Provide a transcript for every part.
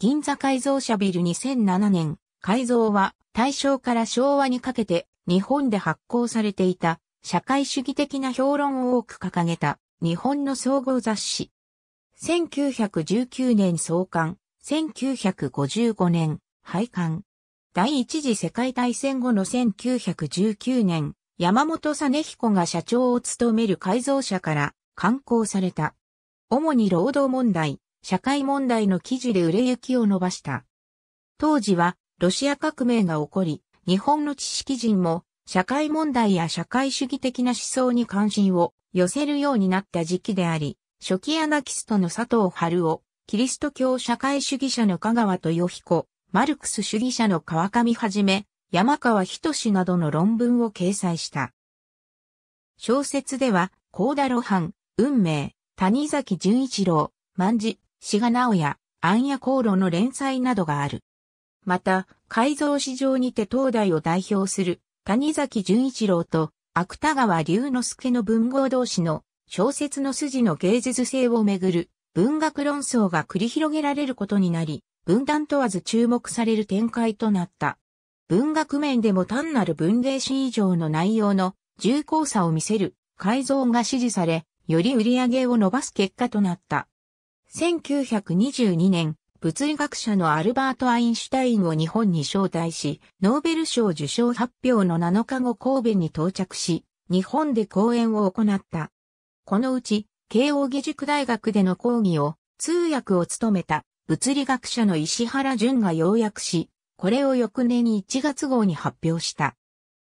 銀座改造車ビル2007年、改造は大正から昭和にかけて日本で発行されていた社会主義的な評論を多く掲げた日本の総合雑誌。1919年創刊、1955年廃刊。第一次世界大戦後の1919年、山本実彦が社長を務める改造者から刊行された。主に労働問題、社会問題の記事で売れ行きを伸ばした。当時はロシア革命が起こり、日本の知識人も社会問題や社会主義的な思想に関心を寄せるようになった時期であり、初期アナキストの佐藤春夫、キリスト教社会主義者の香川豊彦、マルクス主義者の川上はじめ、山川仁などの論文を掲載した。小説では、高田露伴、運命、谷崎潤一郎、万事、志賀直也、暗夜航路の連載などがある。また、改造市場にて東大を代表する谷崎潤一郎と芥川龍之介の文豪同士の小説の筋の芸術性をめぐる文学論争が繰り広げられることになり、分断問わず注目される展開となった。文学面でも単なる文芸史以上の内容の重厚さを見せる改造が支持され、より売り上げを伸ばす結果となった。1922年、物理学者のアルバート・アインシュタインを日本に招待し、ノーベル賞受賞発表の7日後神戸に到着し、日本で講演を行った。このうち、慶応義塾大学での講義を通訳を務めた物理学者の石原淳が要約し、これを翌年に1月号に発表した。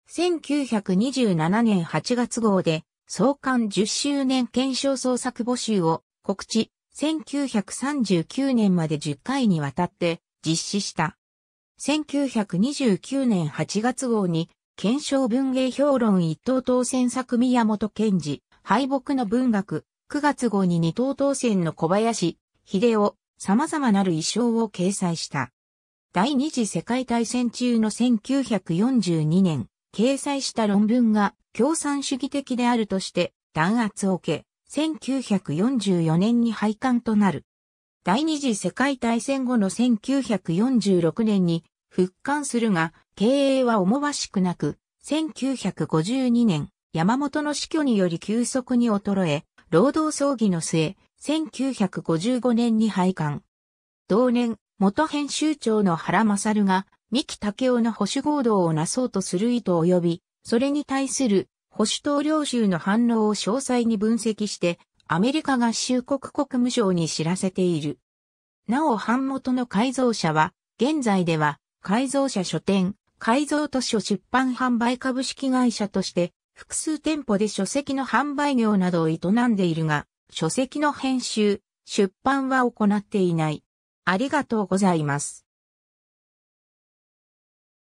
1927年8月号で、創刊10周年検証創作募集を告知、1939年まで10回にわたって実施した。1929年8月号に、検証文芸評論一等当選作宮本賢治、敗北の文学、9月号に二等当選の小林、秀夫、様々なる衣装を掲載した。第二次世界大戦中の1942年、掲載した論文が共産主義的であるとして弾圧を受け、1944年に廃刊となる。第二次世界大戦後の1946年に復刊するが、経営は思わしくなく、1952年、山本の死去により急速に衰え、労働葬儀の末、1955年に廃刊。同年、元編集長の原勝が、三木武雄の保守合同をなそうとする意図を呼び、それに対する保守党領袖の反応を詳細に分析して、アメリカ合衆国国務省に知らせている。なお版元の改造者は、現在では、改造者書店、改造図書出版販売株式会社として、複数店舗で書籍の販売業などを営んでいるが、書籍の編集、出版は行っていない。ありがとうございます。